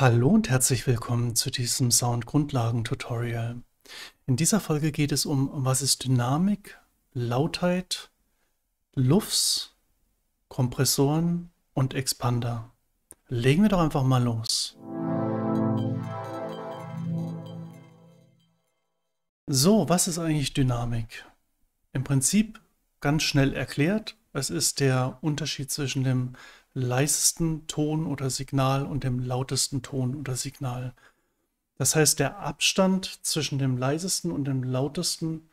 Hallo und herzlich willkommen zu diesem Soundgrundlagen-Tutorial. In dieser Folge geht es um, was ist Dynamik, Lautheit, LUFS, Kompressoren und Expander. Legen wir doch einfach mal los. So, was ist eigentlich Dynamik? Im Prinzip ganz schnell erklärt, es ist der Unterschied zwischen dem leisesten Ton oder Signal und dem lautesten Ton oder Signal. Das heißt, der Abstand zwischen dem leisesten und dem lautesten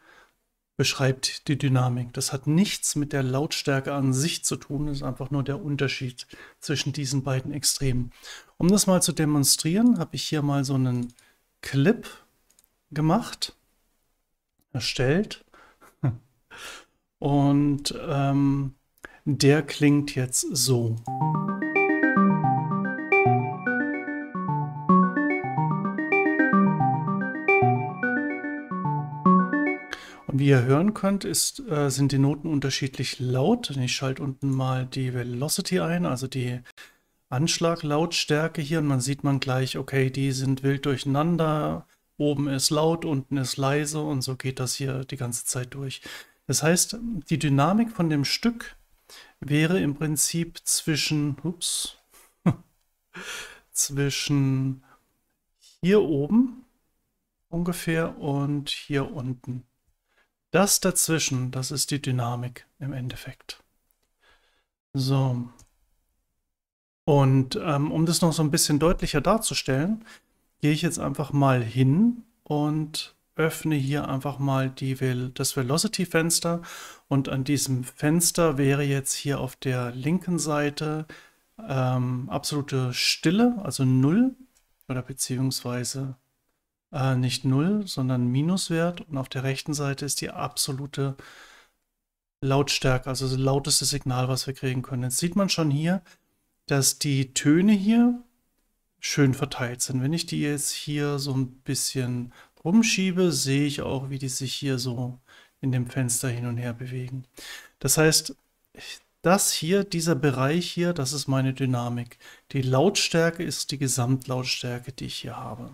beschreibt die Dynamik. Das hat nichts mit der Lautstärke an sich zu tun, ist einfach nur der Unterschied zwischen diesen beiden Extremen. Um das mal zu demonstrieren, habe ich hier mal so einen Clip gemacht, erstellt und ähm, der klingt jetzt so. Und wie ihr hören könnt, ist, äh, sind die Noten unterschiedlich laut. Ich schalte unten mal die Velocity ein, also die Anschlaglautstärke hier. Und man sieht man gleich, okay, die sind wild durcheinander. Oben ist laut, unten ist leise und so geht das hier die ganze Zeit durch. Das heißt, die Dynamik von dem Stück wäre im Prinzip zwischen, ups, zwischen hier oben ungefähr und hier unten. Das dazwischen, das ist die Dynamik im Endeffekt. So. Und ähm, um das noch so ein bisschen deutlicher darzustellen, gehe ich jetzt einfach mal hin und öffne hier einfach mal die, Vel das Velocity-Fenster und an diesem Fenster wäre jetzt hier auf der linken Seite ähm, absolute Stille, also 0 oder beziehungsweise äh, nicht 0, sondern Minuswert und auf der rechten Seite ist die absolute Lautstärke, also das lauteste Signal, was wir kriegen können. Jetzt sieht man schon hier, dass die Töne hier schön verteilt sind. Wenn ich die jetzt hier so ein bisschen rumschiebe, sehe ich auch, wie die sich hier so in dem Fenster hin und her bewegen. Das heißt, das hier, dieser Bereich hier, das ist meine Dynamik. Die Lautstärke ist die Gesamtlautstärke, die ich hier habe.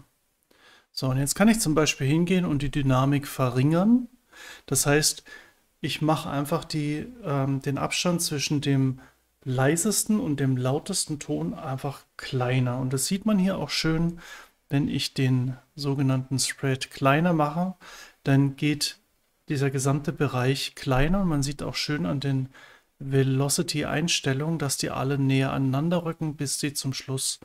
So, und jetzt kann ich zum Beispiel hingehen und die Dynamik verringern. Das heißt, ich mache einfach die, ähm, den Abstand zwischen dem leisesten und dem lautesten Ton einfach kleiner. Und das sieht man hier auch schön, wenn ich den sogenannten Spread kleiner mache, dann geht dieser gesamte Bereich kleiner man sieht auch schön an den Velocity-Einstellungen, dass die alle näher aneinander rücken, bis sie zum Schluss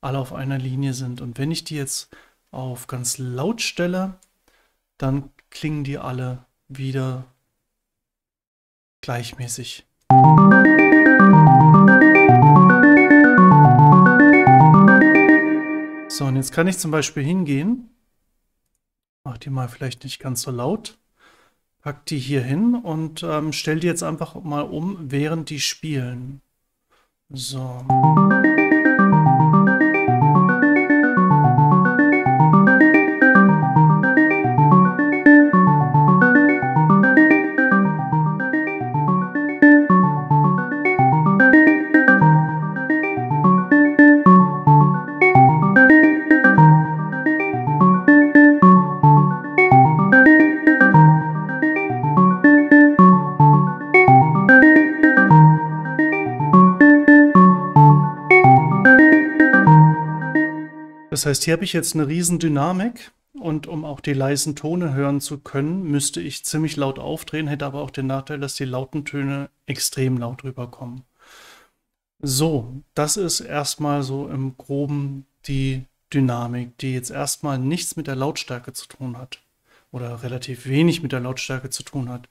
alle auf einer Linie sind. Und wenn ich die jetzt auf ganz laut stelle, dann klingen die alle wieder gleichmäßig. So, und jetzt kann ich zum Beispiel hingehen. Mach die mal vielleicht nicht ganz so laut. Pack die hier hin und ähm, stell die jetzt einfach mal um, während die spielen. So. Das heißt, hier habe ich jetzt eine riesen Dynamik und um auch die leisen Tone hören zu können, müsste ich ziemlich laut aufdrehen, hätte aber auch den Nachteil, dass die lauten Töne extrem laut rüberkommen. So, das ist erstmal so im groben die Dynamik, die jetzt erstmal nichts mit der Lautstärke zu tun hat oder relativ wenig mit der Lautstärke zu tun hat.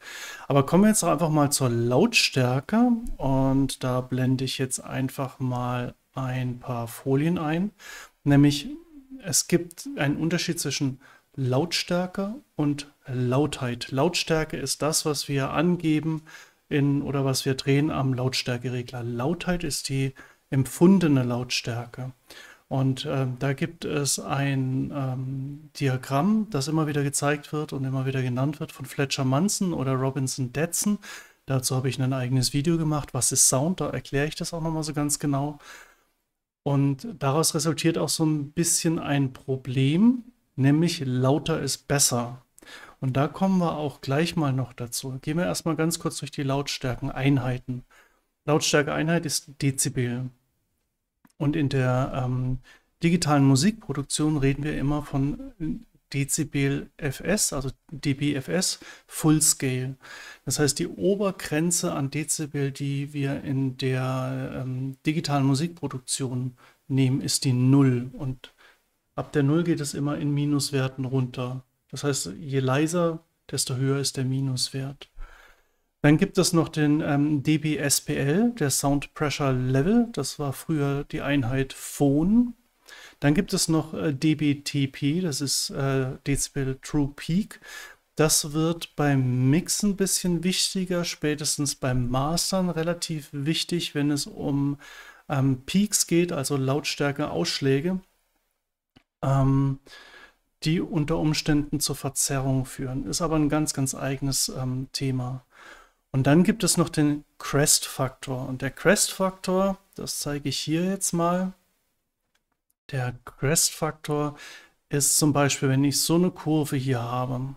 Aber kommen wir jetzt einfach mal zur Lautstärke und da blende ich jetzt einfach mal ein paar Folien ein, nämlich es gibt einen Unterschied zwischen Lautstärke und Lautheit. Lautstärke ist das, was wir angeben in oder was wir drehen am Lautstärkeregler. Lautheit ist die empfundene Lautstärke. Und äh, da gibt es ein ähm, Diagramm, das immer wieder gezeigt wird und immer wieder genannt wird von Fletcher Manson oder Robinson Detson. Dazu habe ich ein eigenes Video gemacht. Was ist Sound? Da erkläre ich das auch nochmal so ganz genau. Und daraus resultiert auch so ein bisschen ein Problem, nämlich lauter ist besser. Und da kommen wir auch gleich mal noch dazu. Gehen wir erstmal ganz kurz durch die Lautstärkeneinheiten. Lautstärkeeinheit ist Dezibel. Und in der ähm, digitalen Musikproduktion reden wir immer von Dezibel FS, also dBFS, Full Scale. Das heißt, die Obergrenze an Dezibel, die wir in der ähm, digitalen Musikproduktion nehmen, ist die Null. Und ab der Null geht es immer in Minuswerten runter. Das heißt, je leiser, desto höher ist der Minuswert. Dann gibt es noch den ähm, dBSPL, der Sound Pressure Level. Das war früher die Einheit Phone. Dann gibt es noch äh, DBTP, das ist äh, Decibel True Peak. Das wird beim Mixen ein bisschen wichtiger, spätestens beim Mastern relativ wichtig, wenn es um ähm, Peaks geht, also Lautstärke-Ausschläge, ähm, die unter Umständen zur Verzerrung führen. Ist aber ein ganz, ganz eigenes ähm, Thema. Und dann gibt es noch den Crest-Faktor. Und der Crest-Faktor, das zeige ich hier jetzt mal, der Crest-Faktor ist zum Beispiel, wenn ich so eine Kurve hier habe,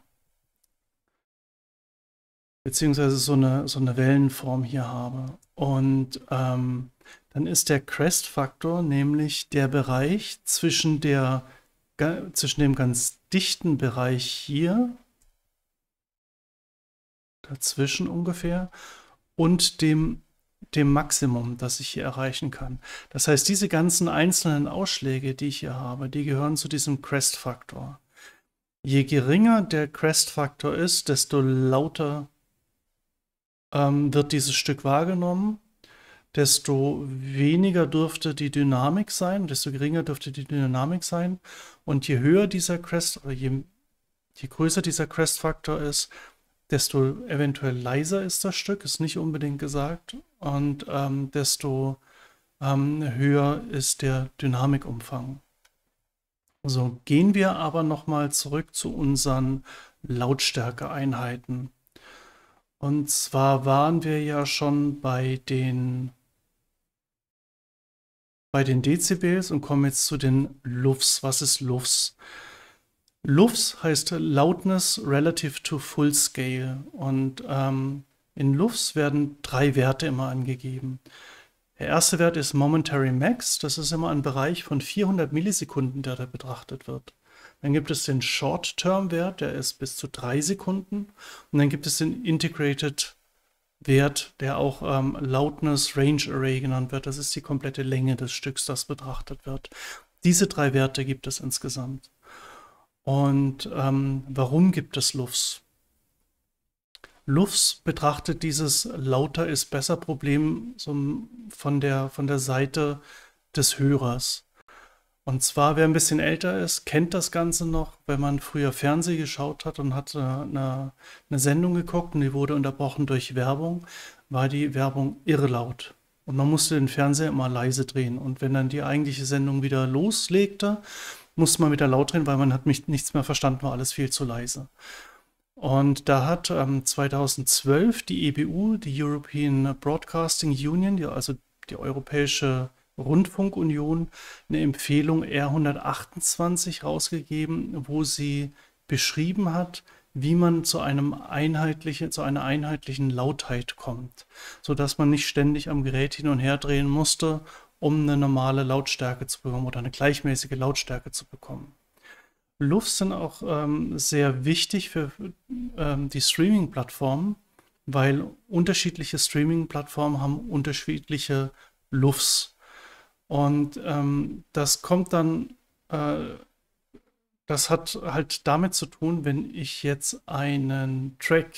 beziehungsweise so eine, so eine Wellenform hier habe. Und ähm, dann ist der Crest-Faktor nämlich der Bereich zwischen, der, zwischen dem ganz dichten Bereich hier, dazwischen ungefähr, und dem dem Maximum, das ich hier erreichen kann. Das heißt, diese ganzen einzelnen Ausschläge, die ich hier habe, die gehören zu diesem Crest-Faktor. Je geringer der Crest-Faktor ist, desto lauter ähm, wird dieses Stück wahrgenommen, desto weniger dürfte die Dynamik sein, desto geringer dürfte die Dynamik sein. Und je höher dieser Crest, oder je, je größer dieser Crest-Faktor ist, desto eventuell leiser ist das Stück, ist nicht unbedingt gesagt, und ähm, desto ähm, höher ist der Dynamikumfang. So, gehen wir aber nochmal zurück zu unseren Lautstärkeeinheiten. Und zwar waren wir ja schon bei den, bei den Dezibels und kommen jetzt zu den Lufts. Was ist Lufts? LUFS heißt Loudness Relative to Full Scale und ähm, in LUFS werden drei Werte immer angegeben. Der erste Wert ist Momentary Max, das ist immer ein Bereich von 400 Millisekunden, der da betrachtet wird. Dann gibt es den Short-Term-Wert, der ist bis zu drei Sekunden. Und dann gibt es den Integrated-Wert, der auch ähm, Loudness Range Array genannt wird. Das ist die komplette Länge des Stücks, das betrachtet wird. Diese drei Werte gibt es insgesamt. Und ähm, warum gibt es LUFS? LUFS betrachtet dieses lauter ist besser Problem so von, der, von der Seite des Hörers. Und zwar, wer ein bisschen älter ist, kennt das Ganze noch, wenn man früher Fernsehen geschaut hat und hat äh, eine, eine Sendung geguckt und die wurde unterbrochen durch Werbung, war die Werbung irrelaut. Und man musste den Fernseher immer leise drehen. Und wenn dann die eigentliche Sendung wieder loslegte, musste man wieder laut drehen, weil man hat mich nichts mehr verstanden, war alles viel zu leise. Und da hat ähm, 2012 die EBU, die European Broadcasting Union, die, also die Europäische Rundfunkunion, eine Empfehlung R128 rausgegeben, wo sie beschrieben hat, wie man zu, einem einheitlichen, zu einer einheitlichen Lautheit kommt, sodass man nicht ständig am Gerät hin und her drehen musste, um eine normale Lautstärke zu bekommen oder eine gleichmäßige Lautstärke zu bekommen. Lufts sind auch ähm, sehr wichtig für ähm, die Streaming-Plattformen, weil unterschiedliche Streaming-Plattformen haben unterschiedliche Lufts. Und ähm, das kommt dann, äh, das hat halt damit zu tun, wenn ich jetzt einen Track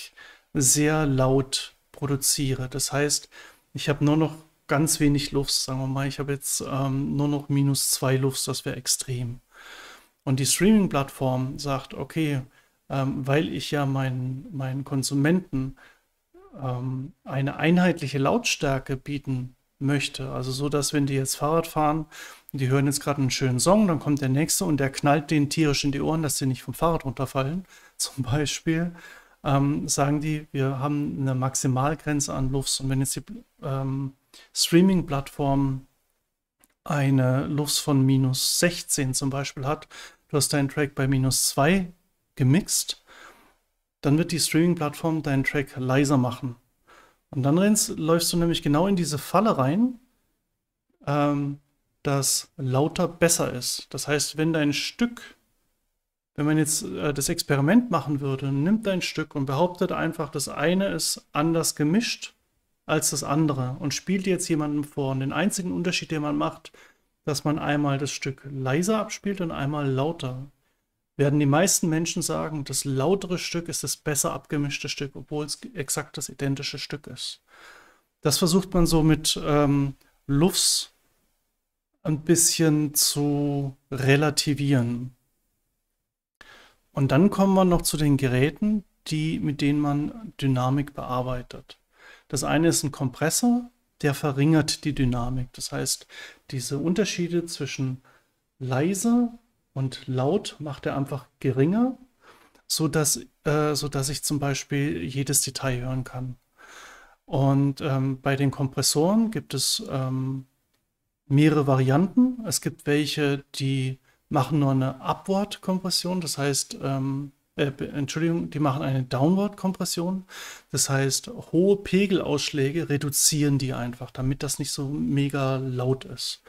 sehr laut produziere. Das heißt, ich habe nur noch ganz wenig Luft, sagen wir mal. Ich habe jetzt ähm, nur noch minus zwei Luft, das wäre extrem. Und die Streaming-Plattform sagt, okay, ähm, weil ich ja meinen, meinen Konsumenten ähm, eine einheitliche Lautstärke bieten möchte. Also so, dass wenn die jetzt Fahrrad fahren, die hören jetzt gerade einen schönen Song, dann kommt der nächste und der knallt den tierisch in die Ohren, dass sie nicht vom Fahrrad runterfallen, zum Beispiel. Ähm, sagen die, wir haben eine Maximalgrenze an Luft und wenn jetzt die ähm, Streaming-Plattform eine Luft von minus 16 zum Beispiel hat, du hast deinen Track bei minus 2 gemixt, dann wird die Streaming-Plattform deinen Track leiser machen. Und dann rennst, läufst du nämlich genau in diese Falle rein, ähm, dass lauter besser ist. Das heißt, wenn dein Stück, wenn man jetzt äh, das Experiment machen würde, nimmt dein Stück und behauptet einfach, das eine ist anders gemischt als das andere und spielt jetzt jemandem vor. Und den einzigen Unterschied, den man macht, dass man einmal das Stück leiser abspielt und einmal lauter. Werden die meisten Menschen sagen, das lautere Stück ist das besser abgemischte Stück, obwohl es exakt das identische Stück ist. Das versucht man so mit ähm, Lufs ein bisschen zu relativieren. Und dann kommen wir noch zu den Geräten, die, mit denen man Dynamik bearbeitet. Das eine ist ein Kompressor, der verringert die Dynamik. Das heißt, diese Unterschiede zwischen leise und laut macht er einfach geringer, sodass, äh, sodass ich zum Beispiel jedes Detail hören kann. Und ähm, bei den Kompressoren gibt es ähm, mehrere Varianten. Es gibt welche, die machen nur eine Upward-Kompression, das heißt, ähm, äh, Entschuldigung, die machen eine Downward-Kompression. Das heißt, hohe Pegelausschläge reduzieren die einfach, damit das nicht so mega laut ist.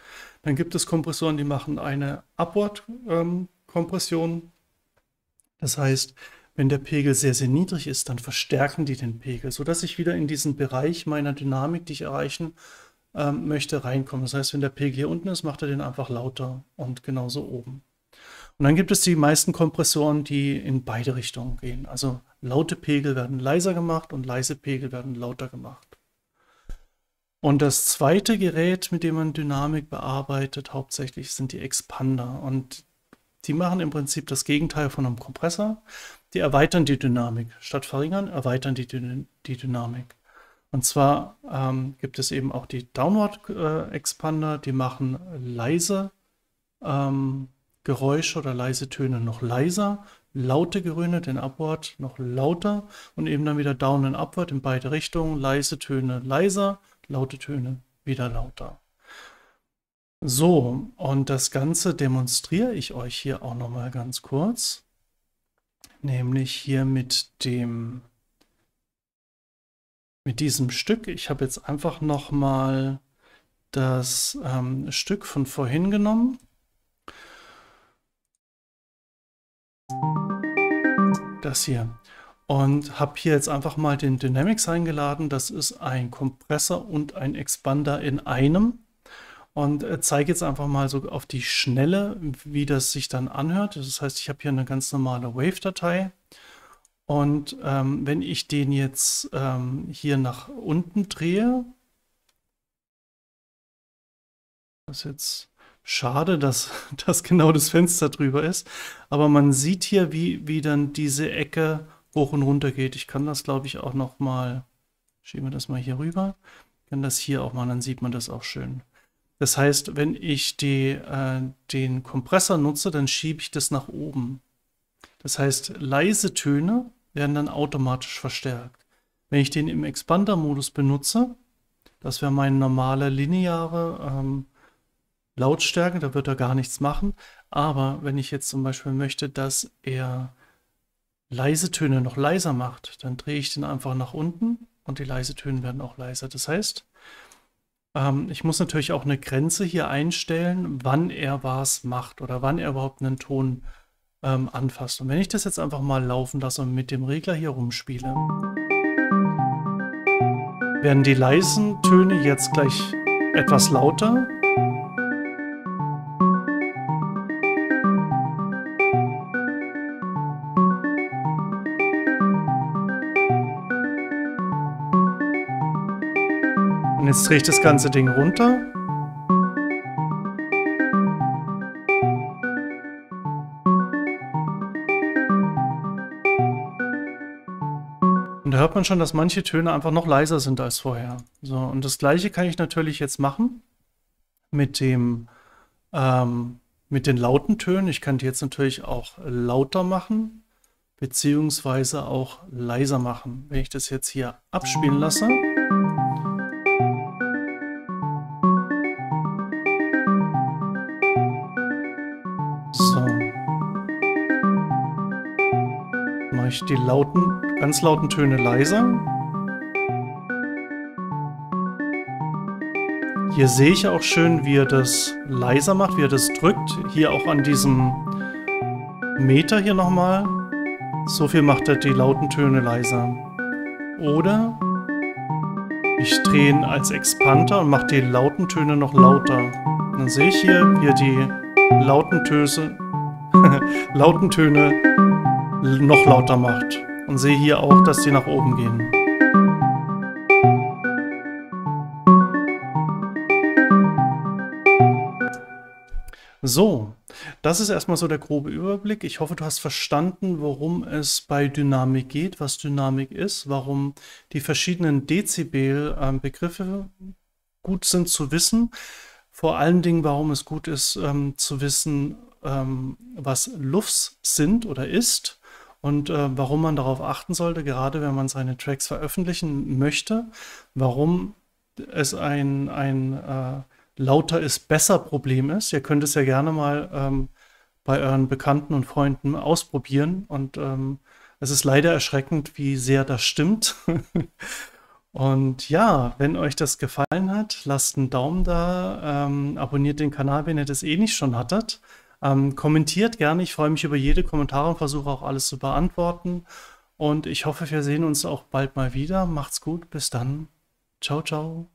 Dann gibt es Kompressoren, die machen eine Upward-Kompression. das heißt, wenn der Pegel sehr, sehr niedrig ist, dann verstärken die den Pegel, sodass ich wieder in diesen Bereich meiner Dynamik, die ich erreichen ähm, möchte, reinkomme. Das heißt, wenn der Pegel hier unten ist, macht er den einfach lauter und genauso oben. Und dann gibt es die meisten Kompressoren, die in beide Richtungen gehen. Also laute Pegel werden leiser gemacht und leise Pegel werden lauter gemacht. Und das zweite Gerät, mit dem man Dynamik bearbeitet, hauptsächlich sind die Expander. Und die machen im Prinzip das Gegenteil von einem Kompressor. Die erweitern die Dynamik. Statt verringern, erweitern die, Dyn die Dynamik. Und zwar ähm, gibt es eben auch die Downward-Expander, äh, die machen leise ähm, Geräusche oder leise Töne noch leiser, laute Grüne den Upward noch lauter und eben dann wieder Down und Upward in beide Richtungen, leise Töne leiser, laute Töne wieder lauter. So, und das Ganze demonstriere ich euch hier auch nochmal ganz kurz, nämlich hier mit dem mit diesem Stück. Ich habe jetzt einfach nochmal das ähm, Stück von vorhin genommen das hier. Und habe hier jetzt einfach mal den Dynamics eingeladen. Das ist ein Kompressor und ein Expander in einem. Und äh, zeige jetzt einfach mal so auf die Schnelle, wie das sich dann anhört. Das heißt, ich habe hier eine ganz normale Wave-Datei. Und ähm, wenn ich den jetzt ähm, hier nach unten drehe, das jetzt Schade, dass, dass genau das Fenster drüber ist. Aber man sieht hier, wie, wie dann diese Ecke hoch und runter geht. Ich kann das, glaube ich, auch noch mal... Schieben wir das mal hier rüber. kann das hier auch mal, dann sieht man das auch schön. Das heißt, wenn ich die, äh, den Kompressor nutze, dann schiebe ich das nach oben. Das heißt, leise Töne werden dann automatisch verstärkt. Wenn ich den im Expander-Modus benutze, das wäre meine normale lineare... Ähm, Lautstärke, da wird er gar nichts machen. Aber wenn ich jetzt zum Beispiel möchte, dass er leise Töne noch leiser macht, dann drehe ich den einfach nach unten und die leise Töne werden auch leiser. Das heißt, ähm, ich muss natürlich auch eine Grenze hier einstellen, wann er was macht oder wann er überhaupt einen Ton ähm, anfasst. Und wenn ich das jetzt einfach mal laufen lasse und mit dem Regler hier rumspiele, werden die leisen Töne jetzt gleich etwas lauter Jetzt drehe ich das ganze Ding runter. Und da hört man schon, dass manche Töne einfach noch leiser sind als vorher. So, und das gleiche kann ich natürlich jetzt machen mit dem ähm, mit den lauten Tönen. Ich kann die jetzt natürlich auch lauter machen, beziehungsweise auch leiser machen. Wenn ich das jetzt hier abspielen lasse. ich die lauten, ganz lauten Töne leiser. Hier sehe ich auch schön, wie er das leiser macht, wie er das drückt. Hier auch an diesem Meter hier nochmal. So viel macht er die lauten Töne leiser. Oder ich drehe ihn als Expander und mache die lauten Töne noch lauter. Dann sehe ich hier, wie er die lauten Töse, lauten Töne noch lauter macht. Und sehe hier auch, dass die nach oben gehen. So, das ist erstmal so der grobe Überblick. Ich hoffe, du hast verstanden, worum es bei Dynamik geht, was Dynamik ist, warum die verschiedenen Dezibel-Begriffe ähm, gut sind zu wissen. Vor allen Dingen, warum es gut ist ähm, zu wissen, ähm, was Lufts sind oder ist und äh, warum man darauf achten sollte, gerade wenn man seine Tracks veröffentlichen möchte, warum es ein, ein äh, lauter ist besser Problem ist. Ihr könnt es ja gerne mal ähm, bei euren Bekannten und Freunden ausprobieren und ähm, es ist leider erschreckend, wie sehr das stimmt. Und ja, wenn euch das gefallen hat, lasst einen Daumen da, ähm, abonniert den Kanal, wenn ihr das eh nicht schon hattet. Ähm, kommentiert gerne, ich freue mich über jede Kommentare und versuche auch alles zu beantworten. Und ich hoffe, wir sehen uns auch bald mal wieder. Macht's gut, bis dann. Ciao, ciao.